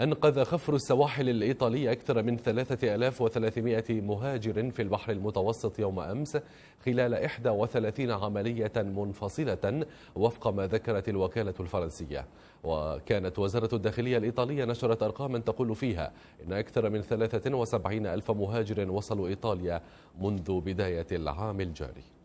أنقذ خفر السواحل الإيطالي أكثر من 3300 مهاجر في البحر المتوسط يوم أمس خلال 31 عملية منفصلة وفق ما ذكرت الوكالة الفرنسية وكانت وزارة الداخلية الإيطالية نشرت أرقاما تقول فيها إن أكثر من 73 ألف مهاجر وصلوا إيطاليا منذ بداية العام الجاري